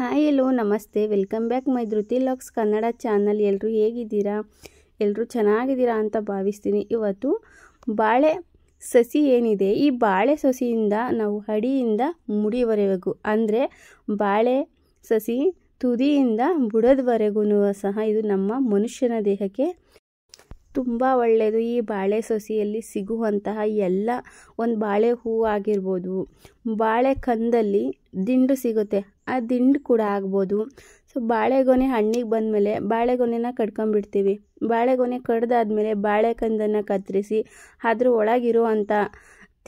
hi ಎಲ್ಲೋ ನಮಸ್ತೆ welcome back my ಧೃತಿ lux Kannada channel ಎಲ್ಲರೂ ಹೇಗಿದ್ದೀರಾ ಎಲ್ಲರೂ ಚೆನ್ನಾಗಿದ್ದೀರಾ ಅಂತ ಭಾವಿಸ್ತೀನಿ ಇವತ್ತು ಬಾಳೆ ಸಸಿ ಏನಿದೆ ಈ ಬಾಳೆ ಸಸಿಯಿಂದ ನಾವು ಹಡಿಯಿಂದ ಮುಡಿವರೆಗೂ ಅಂದರೆ ಬಾಳೆ ಸಸಿ ತುದಿಯಿಂದ ಬುಡದವರೆಗೂ ಸಹ ಇದು ನಮ್ಮ ಮನುಷ್ಯನ ದೇಹಕ್ಕೆ ತುಂಬ ಒಳ್ಳೆಯದು ಈ ಬಾಳೆ ಸಸಿಯಲ್ಲಿ ಸಿಗುವಂತಹ ಎಲ್ಲ ಒಂದು ಬಾಳೆ ಹೂವು ಆಗಿರ್ಬೋದು ಬಾಳೆ ಕಂದಲ್ಲಿ ದಿಂಡು ಸಿಗುತ್ತೆ ಆ ದಿಂಡು ಕೂಡ ಆಗ್ಬೋದು ಸೊ ಬಾಳೆಗೊನೆ ಹಣ್ಣಿಗೆ ಬಂದಮೇಲೆ ಬಾಳೆಗೊನೆನ ಕಡ್ಕೊಂಬಿಡ್ತೀವಿ ಬಾಳೆಗೊನೆ ಕಡ್ದಾದ್ಮೇಲೆ ಬಾಳೆಕಂದನ್ನು ಕತ್ತರಿಸಿ ಅದ್ರ ಒಳಗಿರುವಂಥ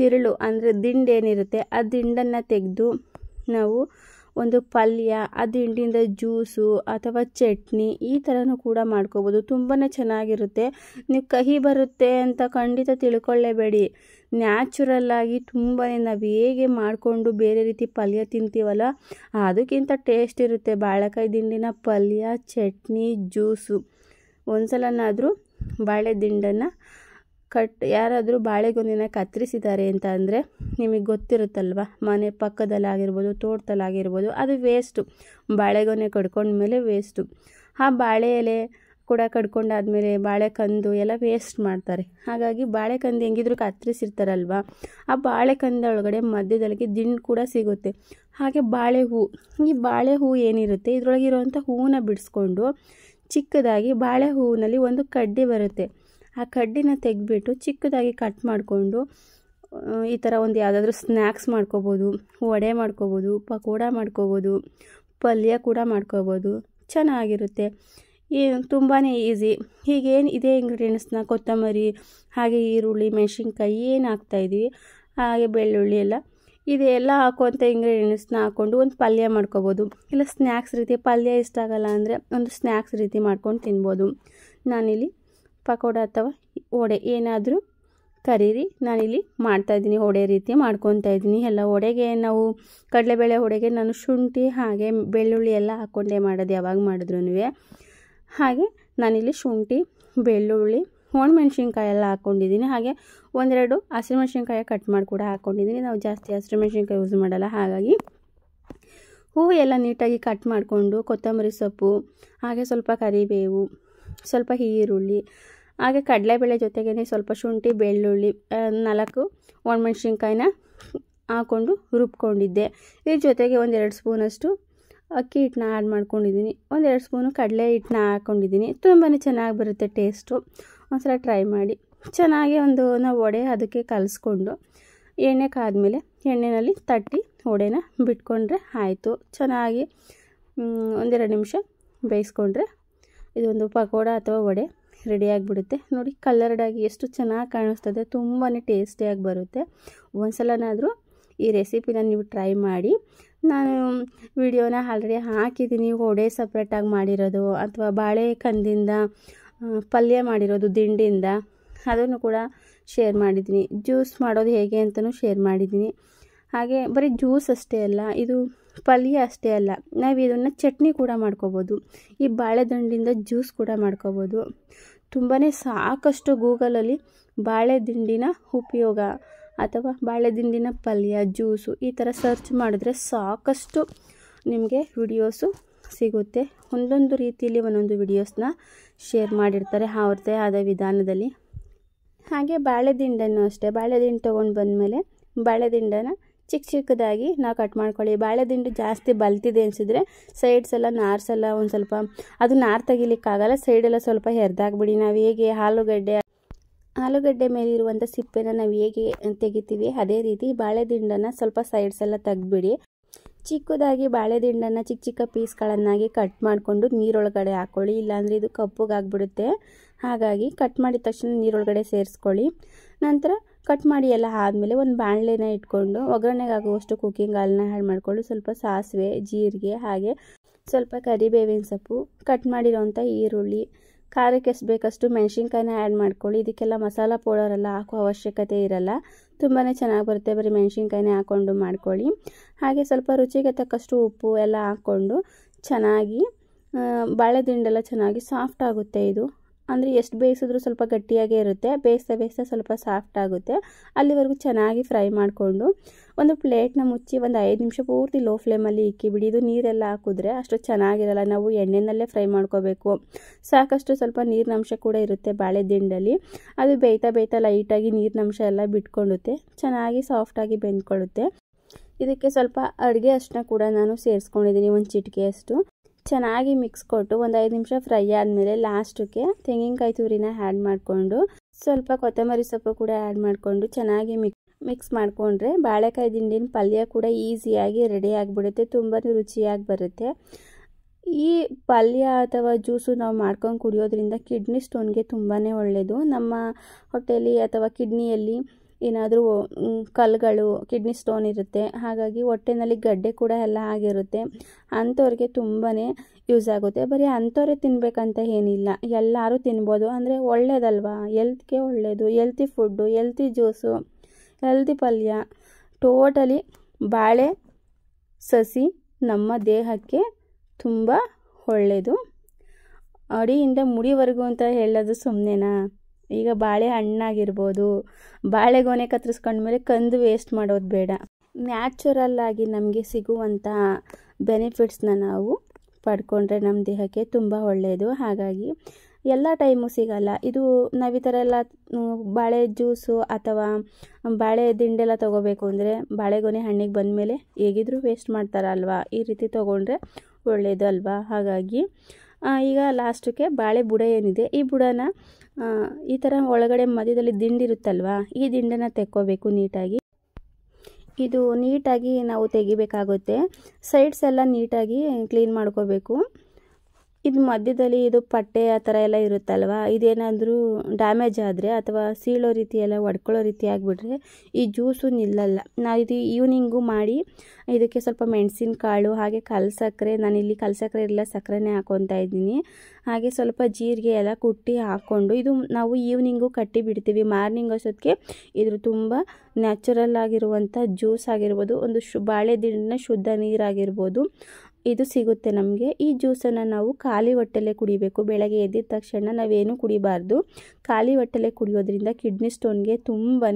ತಿರುಳು ಅಂದರೆ ದಿಂಡೇನಿರುತ್ತೆ ಆ ದಿಂಡನ್ನು ತೆಗೆದು ನಾವು ಒಂದು ಪಲ್ಯ ಆ ತಿಂಡಿಯಿಂದ ಜ್ಯೂಸು ಅಥವಾ ಚಟ್ನಿ ಈ ಥರನೂ ಕೂಡ ಮಾಡ್ಕೋಬೋದು ತುಂಬಾ ಚೆನ್ನಾಗಿರುತ್ತೆ ನೀವು ಕಹಿ ಬರುತ್ತೆ ಅಂತ ಖಂಡಿತ ತಿಳ್ಕೊಳ್ಳೇಬೇಡಿ ನ್ಯಾಚುರಲ್ಲಾಗಿ ತುಂಬಾ ನಾವು ಹೇಗೆ ಮಾಡಿಕೊಂಡು ಬೇರೆ ರೀತಿ ಪಲ್ಯ ತಿಂತೀವಲ್ಲ ಅದಕ್ಕಿಂತ ಟೇಸ್ಟ್ ಇರುತ್ತೆ ಬಾಳೆಕಾಯಿ ದಿಂಡಿನ ಪಲ್ಯ ಚಟ್ನಿ ಜ್ಯೂಸು ಒಂದ್ಸಲನಾದರೂ ಬಾಳೆ ದಿಂಡನ್ನು ಕಟ್ ಯಾರಾದರೂ ಬಾಳೆಗೊನೆನ ಕತ್ತರಿಸಿದ್ದಾರೆ ಅಂತ ಅಂದರೆ ನಿಮಗೆ ಗೊತ್ತಿರುತ್ತಲ್ವ ಮನೆ ಪಕ್ಕದಲ್ಲಾಗಿರ್ಬೋದು ತೋಟದಲ್ಲಾಗಿರ್ಬೋದು ಅದು ವೇಸ್ಟು ಬಾಳೆಗೊನೆ ಕಡ್ಕೊಂಡ್ಮೇಲೆ ವೇಸ್ಟು ಆ ಬಾಳೆ ಎಲೆ ಕೂಡ ಕಡ್ಕೊಂಡಾದ್ಮೇಲೆ ಬಾಳೆಕಂದು ಎಲ್ಲ ವೇಸ್ಟ್ ಮಾಡ್ತಾರೆ ಹಾಗಾಗಿ ಬಾಳೆಕಂದು ಹೆಂಗಿದ್ರು ಕತ್ತರಿಸಿರ್ತಾರಲ್ವ ಆ ಬಾಳೆಕಂದ ಒಳಗಡೆ ಮಧ್ಯದೊಳಗೆ ದಿಂಡು ಕೂಡ ಸಿಗುತ್ತೆ ಹಾಗೆ ಬಾಳೆ ಹೂ ಈ ಬಾಳೆ ಹೂ ಏನಿರುತ್ತೆ ಇದರೊಳಗಿರುವಂಥ ಹೂವನ್ನ ಬಿಡಿಸ್ಕೊಂಡು ಚಿಕ್ಕದಾಗಿ ಬಾಳೆ ಹೂವಿನಲ್ಲಿ ಒಂದು ಕಡ್ಡಿ ಬರುತ್ತೆ ಆ ಕಡ್ಡಿನ ತೆಗೆದ್ಬಿಟ್ಟು ಚಿಕ್ಕದಾಗಿ ಕಟ್ ಮಾಡಿಕೊಂಡು ಈ ಥರ ಒಂದು ಯಾವುದಾದ್ರೂ ಸ್ನ್ಯಾಕ್ಸ್ ಮಾಡ್ಕೋಬೋದು ವಡೆ ಮಾಡ್ಕೋಬೋದು ಪಕೋಡ ಮಾಡ್ಕೋಬೋದು ಪಲ್ಯ ಕೂಡ ಮಾಡ್ಕೋಬೋದು ಚೆನ್ನಾಗಿರುತ್ತೆ ಈ ತುಂಬಾ ಈಸಿ ಹೀಗೇನು ಇದೇ ಇಂಗ್ರೀಡಿಯೆಂಟ್ಸ್ನ ಕೊತ್ತಂಬರಿ ಹಾಗೆ ಈರುಳ್ಳಿ ಮೆಣಸಿನ್ಕಾಯಿ ಏನು ಹಾಕ್ತಾಯಿದ್ದೀವಿ ಹಾಗೆ ಬೆಳ್ಳುಳ್ಳಿ ಎಲ್ಲ ಇದೆಲ್ಲ ಹಾಕುವಂಥ ಇಂಗ್ರೀಡಿಯೆಂಟ್ಸ್ನ ಹಾಕ್ಕೊಂಡು ಒಂದು ಪಲ್ಯ ಮಾಡ್ಕೋಬೋದು ಇಲ್ಲ ಸ್ನ್ಯಾಕ್ಸ್ ರೀತಿ ಪಲ್ಯ ಇಷ್ಟ ಆಗಲ್ಲ ಅಂದರೆ ಒಂದು ಸ್ನ್ಯಾಕ್ಸ್ ರೀತಿ ಮಾಡ್ಕೊಂಡು ತಿನ್ಬೋದು ನಾನಿಲ್ಲಿ ಪಕೋಡ ಅಥವಾ ವಡೆ ಏನಾದರೂ ಕರೀರಿ ನಾನಿಲ್ಲಿ ಮಾಡ್ತಾಯಿದ್ದೀನಿ ವಡೆ ರೀತಿ ಮಾಡ್ಕೊತಾ ಇದ್ದೀನಿ ಎಲ್ಲ ವಡೆಗೆ ನಾವು ಕಡಲೆಬೇಳೆ ವಡೆಗೆ ನಾನು ಶುಂಠಿ ಹಾಗೆ ಬೆಳ್ಳುಳ್ಳಿ ಎಲ್ಲ ಹಾಕ್ಕೊಂಡೇ ಮಾಡೋದು ಯಾವಾಗ ಮಾಡಿದ್ರು ಹಾಗೆ ನಾನಿಲ್ಲಿ ಶುಂಠಿ ಬೆಳ್ಳುಳ್ಳಿ ಒಣಮೆಣ್ಸಿನ್ಕಾಯಿ ಎಲ್ಲ ಹಾಕ್ಕೊಂಡಿದ್ದೀನಿ ಹಾಗೆ ಒಂದೆರಡು ಹಸಿರು ಮೆಣಸಿನ್ಕಾಯಿ ಕಟ್ ಮಾಡಿ ಕೂಡ ಹಾಕ್ಕೊಂಡಿದ್ದೀನಿ ನಾವು ಜಾಸ್ತಿ ಹಸಿರು ಮೆಣಸಿನ್ಕಾಯಿ ಯೂಸ್ ಮಾಡಲ್ಲ ಹಾಗಾಗಿ ಹೂವು ಎಲ್ಲ ನೀಟಾಗಿ ಕಟ್ ಮಾಡಿಕೊಂಡು ಕೊತ್ತಂಬರಿ ಸೊಪ್ಪು ಹಾಗೆ ಸ್ವಲ್ಪ ಕರಿಬೇವು ಸ್ವಲ್ಪ ಈರುಳ್ಳಿ ಹಾಗೆ ಕಡಲೆಬೇಳೆ ಜೊತೆಗೇ ಸ್ವಲ್ಪ ಶುಂಠಿ ಬೆಳ್ಳುಳ್ಳಿ ನಾಲ್ಕು ಒಣಮೆಣ್ಸಿನ್ಕಾಯಿನ ಹಾಕ್ಕೊಂಡು ರುಬ್ಕೊಂಡಿದ್ದೆ ಇದ್ರ ಜೊತೆಗೆ ಒಂದೆರಡು ಸ್ಪೂನಷ್ಟು ಅಕ್ಕಿ ಹಿಟ್ಟನ್ನ ಆ್ಯಡ್ ಮಾಡ್ಕೊಂಡಿದ್ದೀನಿ ಒಂದೆರಡು ಸ್ಪೂನು ಕಡಲೆ ಹಿಟ್ಟನ್ನ ಹಾಕ್ಕೊಂಡಿದ್ದೀನಿ ತುಂಬಾ ಚೆನ್ನಾಗಿ ಬರುತ್ತೆ ಟೇಸ್ಟು ಒಂದ್ಸಲ ಟ್ರೈ ಮಾಡಿ ಚೆನ್ನಾಗಿ ಒಂದು ನಾವು ವಡೆ ಅದಕ್ಕೆ ಕಲಿಸ್ಕೊಂಡು ಎಣ್ಣೆ ಕಾದ್ಮೇಲೆ ಎಣ್ಣೆನಲ್ಲಿ ತಟ್ಟಿ ವಡೆನ ಬಿಟ್ಕೊಂಡ್ರೆ ಆಯಿತು ಚೆನ್ನಾಗಿ ಒಂದೆರಡು ನಿಮಿಷ ಬೇಯಿಸ್ಕೊಂಡ್ರೆ ಇದೊಂದು ಪಕೋಡ ಅಥವಾ ವಡೆ ಆಗಿಬಿಡುತ್ತೆ ನೋಡಿ ಕಲರ್ಡಾಗಿ ಎಷ್ಟು ಚೆನ್ನಾಗಿ ಕಾಣಿಸ್ತದೆ ತುಂಬಾ ಟೇಸ್ಟಿಯಾಗಿ ಬರುತ್ತೆ ಒಂದು ಸಲನಾದರೂ ಈ ರೆಸಿಪಿನ ನೀವು ಟ್ರೈ ಮಾಡಿ ನಾನು ವಿಡಿಯೋನ ಆಲ್ರೆಡಿ ಹಾಕಿದ್ದೀನಿ ವಡೆ ಸಪ್ರೇಟಾಗಿ ಮಾಡಿರೋದು ಅಥವಾ ಬಾಳೆ ಕಂದಿಂದ ಪಲ್ಯ ಮಾಡಿರೋದು ದಿಂಡಿಂದ ಅದನ್ನು ಕೂಡ ಶೇರ್ ಮಾಡಿದ್ದೀನಿ ಜ್ಯೂಸ್ ಮಾಡೋದು ಹೇಗೆ ಅಂತಲೂ ಶೇರ್ ಮಾಡಿದ್ದೀನಿ ಹಾಗೆ ಬರೀ ಜ್ಯೂಸ್ ಅಷ್ಟೇ ಅಲ್ಲ ಇದು ಪಲ್ಯ ಅಷ್ಟೇ ಅಲ್ಲ ನಾವು ಇದನ್ನು ಚಟ್ನಿ ಕೂಡ ಮಾಡ್ಕೋಬೋದು ಈ ಬಾಳೆದಂಡಿಂದ ಜ್ಯೂಸ್ ಕೂಡ ಮಾಡ್ಕೋಬೋದು ತುಂಬಾ ಸಾಕಷ್ಟು ಗೂಗಲಲ್ಲಿ ಬಾಳೆದಿಂಡಿನ ಉಪಯೋಗ ಅಥವಾ ಬಾಳೆದಿಂಡಿನ ಪಲ್ಯ ಜ್ಯೂಸು ಈ ಥರ ಸರ್ಚ್ ಮಾಡಿದ್ರೆ ಸಾಕಷ್ಟು ನಿಮಗೆ ವಿಡಿಯೋಸು ಸಿಗುತ್ತೆ ಒಂದೊಂದು ರೀತಿಯಲ್ಲಿ ಒಂದೊಂದು ವಿಡಿಯೋಸ್ನ ಶೇರ್ ಮಾಡಿರ್ತಾರೆ ಅವ್ರದ್ದೇ ಆದ ವಿಧಾನದಲ್ಲಿ ಹಾಗೆ ಬಾಳೆ ಅಷ್ಟೇ ಬಾಳೆ ದಿಂಡು ತೊಗೊಂಡು ಬಂದಮೇಲೆ ಬಾಳೆ ಚಿಕ್ಕ ಚಿಕ್ಕದಾಗಿ ನಾವು ಕಟ್ ಮಾಡ್ಕೊಳ್ಳಿ ಬಾಳೆದಿಂಡು ಜಾಸ್ತಿ ಬಲ್ತಿದೆ ಅನಿಸಿದ್ರೆ ಸೈಡ್ಸ್ ಎಲ್ಲ ನಾರ್ಸೆಲ್ಲ ಒಂದು ಸ್ವಲ್ಪ ಅದು ನಾರು ತೆಗಿಲಿಕ್ಕಾಗಲ್ಲ ಸೈಡೆಲ್ಲ ಸ್ವಲ್ಪ ಹೆರ್ದಾಗ್ಬಿಡಿ ನಾವು ಹೇಗೆ ಆಲೂಗಡ್ಡೆ ಆಲೂಗಡ್ಡೆ ಇರುವಂಥ ಸಿಪ್ಪೆನ ನಾವು ಹೇಗೆ ತೆಗಿತೀವಿ ಅದೇ ರೀತಿ ಬಾಳೆದಿಂಡನ್ನು ಸ್ವಲ್ಪ ಸೈಡ್ಸ್ ಎಲ್ಲ ತೆಗ್ದುಬಿಡಿ ಚಿಕ್ಕದಾಗಿ ಬಾಳೆದಿಂಡನ್ನು ಚಿಕ್ಕ ಚಿಕ್ಕ ಪೀಸ್ಗಳನ್ನಾಗಿ ಕಟ್ ಮಾಡಿಕೊಂಡು ನೀರೊಳಗಡೆ ಹಾಕ್ಕೊಳ್ಳಿ ಇಲ್ಲಾಂದರೆ ಇದು ಕಪ್ಪುಗಾಗ್ಬಿಡುತ್ತೆ ಹಾಗಾಗಿ ಕಟ್ ಮಾಡಿದ ತಕ್ಷಣ ನೀರೊಳಗಡೆ ಸೇರಿಸ್ಕೊಳ್ಳಿ ನಂತರ ಕಟ್ ಮಾಡಿ ಎಲ್ಲ ಆದಮೇಲೆ ಒಂದು ಬಾಣಲೆನ ಇಟ್ಕೊಂಡು ಒಗ್ಗರಣೆಗೆ ಆಗುವಷ್ಟು ಕುಕ್ಕಿಂಗ್ ಹಾಲನ್ನ ಆ್ಯಡ್ ಮಾಡಿಕೊಂಡು ಸ್ವಲ್ಪ ಸಾಸಿವೆ ಜೀರಿಗೆ ಹಾಗೆ ಸ್ವಲ್ಪ ಕರಿಬೇವಿನ ಸೊಪ್ಪು ಕಟ್ ಮಾಡಿರೋವಂಥ ಈರುಳ್ಳಿ ಖಾರಕ್ಕೆ ಎಷ್ಟು ಬೇಕಷ್ಟು ಮೆಣಸಿನ್ಕಾಯಿನ ಆ್ಯಡ್ ಮಾಡ್ಕೊಳ್ಳಿ ಇದಕ್ಕೆಲ್ಲ ಮಸಾಲ ಪೌಡರೆಲ್ಲ ಹಾಕೋ ಅವಶ್ಯಕತೆ ಇರಲ್ಲ ತುಂಬಾ ಚೆನ್ನಾಗಿ ಬರುತ್ತೆ ಬರೀ ಮೆಣಸಿನ್ಕಾಯಿನೇ ಹಾಕ್ಕೊಂಡು ಮಾಡ್ಕೊಳ್ಳಿ ಹಾಗೆ ಸ್ವಲ್ಪ ರುಚಿಗೆ ತಕ್ಕಷ್ಟು ಉಪ್ಪು ಎಲ್ಲ ಹಾಕ್ಕೊಂಡು ಚೆನ್ನಾಗಿ ಬಾಳೆದಿಂಡೆಲ್ಲ ಚೆನ್ನಾಗಿ ಸಾಫ್ಟ್ ಆಗುತ್ತೆ ಇದು ಅಂದರೆ ಎಷ್ಟು ಬೇಯಿಸಿದ್ರೂ ಸ್ವಲ್ಪ ಗಟ್ಟಿಯಾಗೇ ಇರುತ್ತೆ ಬೇಯಿಸ್ತಾ ಬೇಯಿಸ್ತಾ ಸ್ವಲ್ಪ ಸಾಫ್ಟ್ ಆಗುತ್ತೆ ಅಲ್ಲಿವರೆಗೂ ಚೆನ್ನಾಗಿ ಫ್ರೈ ಮಾಡಿಕೊಂಡು ಒಂದು ಪ್ಲೇಟ್ನ ಮುಚ್ಚಿ ಒಂದು ಐದು ನಿಮಿಷ ಪೂರ್ತಿ ಲೋ ಫ್ಲೇಮಲ್ಲಿ ಇಕ್ಕಿಬಿಡಿ ಇದು ನೀರೆಲ್ಲ ಹಾಕಿದ್ರೆ ಅಷ್ಟು ಚೆನ್ನಾಗಿರಲ್ಲ ನಾವು ಎಣ್ಣೆನಲ್ಲೇ ಫ್ರೈ ಮಾಡ್ಕೋಬೇಕು ಸಾಕಷ್ಟು ಸ್ವಲ್ಪ ನೀರಿನ ಅಂಶ ಕೂಡ ಇರುತ್ತೆ ಬಾಳೆ ದಿಂಡಲ್ಲಿ ಅದು ಬೇಯ್ತಾ ಬೇಯ್ತಾ ಲೈಟಾಗಿ ನೀರಿನ ಅಂಶ ಎಲ್ಲ ಬಿಟ್ಕೊಳ್ಳುತ್ತೆ ಚೆನ್ನಾಗಿ ಸಾಫ್ಟಾಗಿ ಬೆಂದ್ಕೊಳ್ಳುತ್ತೆ ಇದಕ್ಕೆ ಸ್ವಲ್ಪ ಅಡುಗೆ ಅಷ್ಟನ್ನ ಕೂಡ ನಾನು ಸೇರಿಸ್ಕೊಂಡಿದ್ದೀನಿ ಒಂದು ಚಿಟಿಕೆಯಷ್ಟು ಚೆನ್ನಾಗಿ ಮಿಕ್ಸ್ ಕೊಟ್ಟು ಒಂದು ಐದು ನಿಮಿಷ ಫ್ರೈ ಆದಮೇಲೆ ಲಾಸ್ಟಕ್ಕೆ ತೆಂಗಿನಕಾಯಿ ತುರಿನ ಆ್ಯಡ್ ಮಾಡಿಕೊಂಡು ಸ್ವಲ್ಪ ಕೊತ್ತಂಬರಿ ಸೊಪ್ಪು ಕೂಡ ಆ್ಯಡ್ ಮಾಡಿಕೊಂಡು ಚೆನ್ನಾಗಿ ಮಿಕ್ ಮಿಕ್ಸ್ ಮಾಡಿಕೊಂಡ್ರೆ ಬಾಳೆಕಾಯಿ ದಿಂಡಿನ ಪಲ್ಯ ಕೂಡ ಈಸಿಯಾಗಿ ರೆಡಿ ಆಗಿಬಿಡುತ್ತೆ ತುಂಬಾ ರುಚಿಯಾಗಿ ಬರುತ್ತೆ ಈ ಪಲ್ಯ ಅಥವಾ ಜ್ಯೂಸು ನಾವು ಮಾಡ್ಕೊಂಡು ಕುಡಿಯೋದ್ರಿಂದ ಕಿಡ್ನಿ ಸ್ಟೋನ್ಗೆ ತುಂಬಾ ಒಳ್ಳೆಯದು ನಮ್ಮ ಹೊಟ್ಟೆಯಲ್ಲಿ ಅಥವಾ ಕಿಡ್ನಿಯಲ್ಲಿ ಏನಾದರೂ ಕಲ್ಲುಗಳು ಕಿಡ್ನಿ ಸ್ಟೋನ್ ಇರುತ್ತೆ ಹಾಗಾಗಿ ಹೊಟ್ಟೆನಲ್ಲಿ ಗಡ್ಡೆ ಕೂಡ ಎಲ್ಲ ಆಗಿರುತ್ತೆ ಅಂಥವ್ರಿಗೆ ತುಂಬಾ ಯೂಸ್ ಆಗುತ್ತೆ ಬರೀ ಅಂಥವ್ರೆ ತಿನ್ಬೇಕಂತ ಏನಿಲ್ಲ ಎಲ್ಲರೂ ತಿನ್ಬೋದು ಅಂದರೆ ಒಳ್ಳೆಯದಲ್ವಾ ಎಲ್ತ್ಗೆ ಒಳ್ಳೆಯದು healthy food healthy juice healthy ಪಲ್ಯ ಟೋಟಲಿ ಬಾಳೆ ಸಸಿ ನಮ್ಮ ದೇಹಕ್ಕೆ ತುಂಬ ಒಳ್ಳೆಯದು ಅಡಿಯಿಂದ ಮುಡಿವರೆಗೂ ಅಂತ ಹೇಳೋದು ಸುಮ್ಮನೆನಾ ಈಗ ಬಾಳೆ ಹಣ್ಣಾಗಿರ್ಬೋದು ಬಾಳೆಗೊನೆ ಕತ್ತರಿಸ್ಕೊಂಡ್ಮೇಲೆ ಕಂದು ವೇಸ್ಟ್ ಮಾಡೋದು ಬೇಡ ನ್ಯಾಚುರಲ್ಲಾಗಿ ನಮಗೆ ಸಿಗುವಂಥ ಬೆನಿಫಿಟ್ಸ್ನ ನಾವು ಪಡ್ಕೊಂಡ್ರೆ ನಮ್ಮ ದೇಹಕ್ಕೆ ತುಂಬ ಒಳ್ಳೆಯದು ಹಾಗಾಗಿ ಎಲ್ಲ ಟೈಮು ಸಿಗಲ್ಲ ಇದು ನಾವು ಈ ಥರ ಎಲ್ಲ ಬಾಳೆ ಜ್ಯೂಸು ಅಥವಾ ಬಾಳೆ ದಿಂಡೆಲ್ಲ ತೊಗೋಬೇಕು ಅಂದರೆ ಬಾಳೆಗೊನೆ ಹಣ್ಣಿಗೆ ಬಂದಮೇಲೆ ಹೇಗಿದ್ರೂ ವೇಸ್ಟ್ ಮಾಡ್ತಾರಲ್ವಾ ಈ ರೀತಿ ತೊಗೊಂಡ್ರೆ ಒಳ್ಳೆಯದು ಅಲ್ವಾ ಹಾಗಾಗಿ ಈಗ ಲಾಸ್ಟಕ್ಕೆ ಬಾಳೆ ಬುಡ ಏನಿದೆ ಈ ಬುಡನ ಈ ಥರ ಒಳಗಡೆ ಮಧ್ಯದಲ್ಲಿ ದಿಂಡಿರುತ್ತಲ್ವಾ ಈ ದಿಂಡನ್ನು ತೆಕ್ಕೋಬೇಕು ನೀಟಾಗಿ ಇದು ನೀಟಾಗಿ ನಾವು ತೆಗಿಬೇಕಾಗುತ್ತೆ ಸೈಡ್ಸ್ ಎಲ್ಲ ನೀಟಾಗಿ ಕ್ಲೀನ್ ಮಾಡ್ಕೋಬೇಕು ಇದು ಮಧ್ಯದಲ್ಲಿ ಇದು ಪಟ್ಟೆ ಆ ಥರ ಎಲ್ಲ ಇರುತ್ತಲ್ವ ಇದೇನಾದರೂ ಡ್ಯಾಮೇಜ್ ಆದರೆ ಅಥವಾ ಸೀಳೋ ರೀತಿ ಎಲ್ಲ ಒಡ್ಕೊಳ್ಳೋ ರೀತಿ ಆಗಿಬಿಟ್ರೆ ಈ ಜ್ಯೂಸು ನಿಲ್ಲಲ್ಲ ನಾವು ಇದು ಈವ್ನಿಂಗು ಮಾಡಿ ಇದಕ್ಕೆ ಸ್ವಲ್ಪ ಮೆಣಸಿನ ಕಾಳು ಹಾಗೆ ಕಲ್ಸಕ್ಕರೆ ನಾನಿಲ್ಲಿ ಸಕ್ಕರೆ ಇಲ್ಲ ಸಕ್ಕರೆನೇ ಹಾಕೊತಾ ಇದ್ದೀನಿ ಹಾಗೆ ಸ್ವಲ್ಪ ಜೀರಿಗೆ ಎಲ್ಲ ಕುಟ್ಟಿ ಹಾಕ್ಕೊಂಡು ಇದು ನಾವು ಈವ್ನಿಂಗು ಕಟ್ಟಿ ಬಿಡ್ತೀವಿ ಮಾರ್ನಿಂಗ್ ಅಷ್ಟೊತ್ತಿಗೆ ಇದ್ರ ತುಂಬ ನ್ಯಾಚುರಲ್ ಆಗಿರುವಂಥ ಜ್ಯೂಸ್ ಆಗಿರ್ಬೋದು ಒಂದು ಶು ಬಾಳೆದಿಂಡಿನ ಶುದ್ಧ ನೀರಾಗಿರ್ಬೋದು ಇದು ಸಿಗುತ್ತೆ ನಮಗೆ ಈ ಜ್ಯೂಸನ್ನು ನಾವು ಖಾಲಿ ಹೊಟ್ಟೆಲೆ ಕುಡಿಬೇಕು ಬೆಳಗ್ಗೆ ಎದ್ದಿದ ತಕ್ಷಣ ನಾವೇನು ಕುಡಿಬಾರ್ದು ಖಾಲಿ ಹೊಟ್ಟೆಲೆ ಕುಡಿಯೋದ್ರಿಂದ ಕಿಡ್ನಿ ಸ್ಟೋನ್ಗೆ ತುಂಬಾ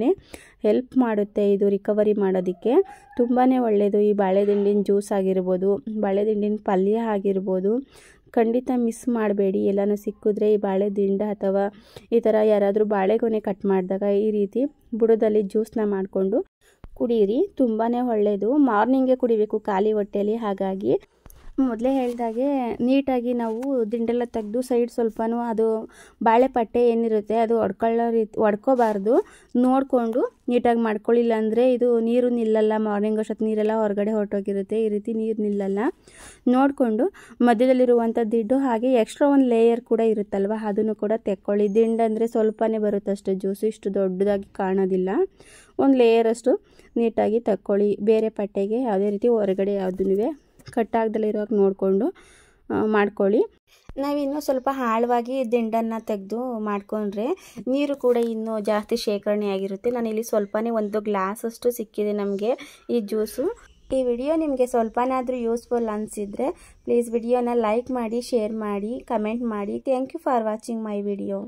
ಹೆಲ್ಪ್ ಮಾಡುತ್ತೆ ಇದು ರಿಕವರಿ ಮಾಡೋದಕ್ಕೆ ತುಂಬಾ ಒಳ್ಳೆಯದು ಈ ಬಾಳೆದಿಂಡಿನ ಜ್ಯೂಸ್ ಆಗಿರ್ಬೋದು ಬಾಳೆದಿಂಡಿನ ಪಲ್ಯ ಆಗಿರ್ಬೋದು ಖಂಡಿತ ಮಿಸ್ ಮಾಡಬೇಡಿ ಎಲ್ಲನೂ ಸಿಕ್ಕಿದ್ರೆ ಈ ಬಾಳೆದಿಂಡ ಅಥವಾ ಈ ಥರ ಯಾರಾದರೂ ಬಾಳೆಗೊನೆ ಕಟ್ ಮಾಡಿದಾಗ ಈ ರೀತಿ ಬುಡದಲ್ಲಿ ಜ್ಯೂಸನ್ನ ಮಾಡಿಕೊಂಡು ಕುಡೀರಿ ತುಂಬಾ ಒಳ್ಳೆಯದು ಮಾರ್ನಿಂಗೇ ಕುಡಿಬೇಕು ಖಾಲಿ ಹೊಟ್ಟೆಯಲ್ಲಿ ಹಾಗಾಗಿ ಮೊದಲೇ ಹೇಳಿದಾಗೆ ನೀಟಾಗಿ ನಾವು ದಿಂಡೆಲ್ಲ ತೆಗೆದು ಸೈಡ್ ಸ್ವಲ್ಪನೂ ಅದು ಬಾಳೆಪಟ್ಟೆ ಏನಿರುತ್ತೆ ಅದು ಒಡ್ಕೊಳ್ಳೋ ರೀತಿ ಒಡ್ಕೋಬಾರ್ದು ನೋಡಿಕೊಂಡು ನೀಟಾಗಿ ಮಾಡ್ಕೊಳ್ಳಿಲ್ಲ ಅಂದರೆ ಇದು ನೀರು ನಿಲ್ಲಲ್ಲ ಮಾರ್ನಿಂಗ್ ಅಷ್ಟೊತ್ತು ನೀರೆಲ್ಲ ಹೊರಗಡೆ ಹೊರಟೋಗಿರುತ್ತೆ ಈ ರೀತಿ ನೀರು ನಿಲ್ಲಲ್ಲ ನೋಡಿಕೊಂಡು ಮಧ್ಯದಲ್ಲಿರುವಂಥ ದಿಡ್ಡು ಹಾಗೆ ಎಕ್ಸ್ಟ್ರಾ ಒಂದು ಲೇಯರ್ ಕೂಡ ಇರುತ್ತಲ್ವ ಅದನ್ನು ಕೂಡ ತೆಕ್ಕೊಳ್ಳಿ ದಿಂಡಂದರೆ ಸ್ವಲ್ಪನೇ ಬರುತ್ತಷ್ಟು ಜ್ಯೂಸು ಇಷ್ಟು ದೊಡ್ಡದಾಗಿ ಕಾಣೋದಿಲ್ಲ ಒಂದು ಲೇಯರಷ್ಟು ನೀಟಾಗಿ ತಕ್ಕೊಳ್ಳಿ ಬೇರೆ ಪಟ್ಟೆಗೆ ಯಾವುದೇ ರೀತಿ ಹೊರಗಡೆ ಯಾವುದೂ ಕಟ್ಟಾಗ್ದಲ್ಲಿ ಇರೋಕ್ಕೆ ನೋಡಿಕೊಂಡು ಮಾಡ್ಕೊಳ್ಳಿ ನಾವಿನ್ನೂ ಸ್ವಲ್ಪ ಆಳವಾಗಿ ದಿಂಡನ್ನು ತೆಗೆದು ಮಾಡ್ಕೊಂಡ್ರೆ ನೀರು ಕೂಡ ಇನ್ನೂ ಜಾಸ್ತಿ ಶೇಖರಣೆ ಆಗಿರುತ್ತೆ ನಾನಿಲ್ಲಿ ಸ್ವಲ್ಪನೇ ಒಂದು ಗ್ಲಾಸಷ್ಟು ಸಿಕ್ಕಿದೆ ನಮಗೆ ಈ ಜ್ಯೂಸು ಈ ವಿಡಿಯೋ ನಿಮಗೆ ಸ್ವಲ್ಪನಾದರೂ ಯೂಸ್ಫುಲ್ ಅನಿಸಿದರೆ ಪ್ಲೀಸ್ ವಿಡಿಯೋನ ಲೈಕ್ ಮಾಡಿ ಶೇರ್ ಮಾಡಿ ಕಮೆಂಟ್ ಮಾಡಿ thank you for watching my video